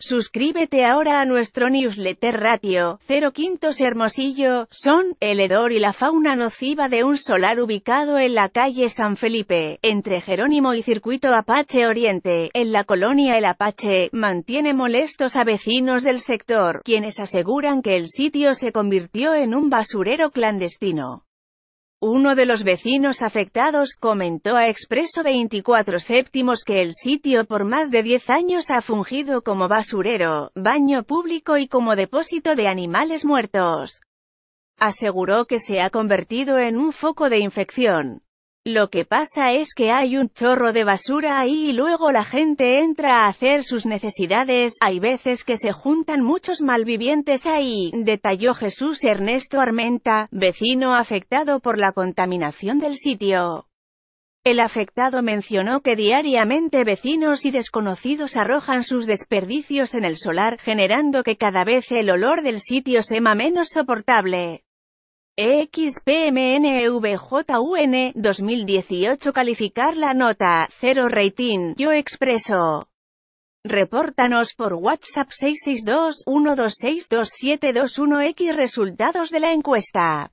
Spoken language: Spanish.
Suscríbete ahora a nuestro newsletter Ratio, 0 Quintos Hermosillo, son, el hedor y la fauna nociva de un solar ubicado en la calle San Felipe, entre Jerónimo y Circuito Apache Oriente, en la colonia El Apache, mantiene molestos a vecinos del sector, quienes aseguran que el sitio se convirtió en un basurero clandestino. Uno de los vecinos afectados comentó a Expreso 24 Séptimos que el sitio por más de 10 años ha fungido como basurero, baño público y como depósito de animales muertos. Aseguró que se ha convertido en un foco de infección. Lo que pasa es que hay un chorro de basura ahí y luego la gente entra a hacer sus necesidades, hay veces que se juntan muchos malvivientes ahí, detalló Jesús Ernesto Armenta, vecino afectado por la contaminación del sitio. El afectado mencionó que diariamente vecinos y desconocidos arrojan sus desperdicios en el solar, generando que cada vez el olor del sitio sea menos soportable xpmnvjun 2018 calificar la nota 0 rating Yo Expreso Repórtanos por WhatsApp 662 126 x Resultados de la encuesta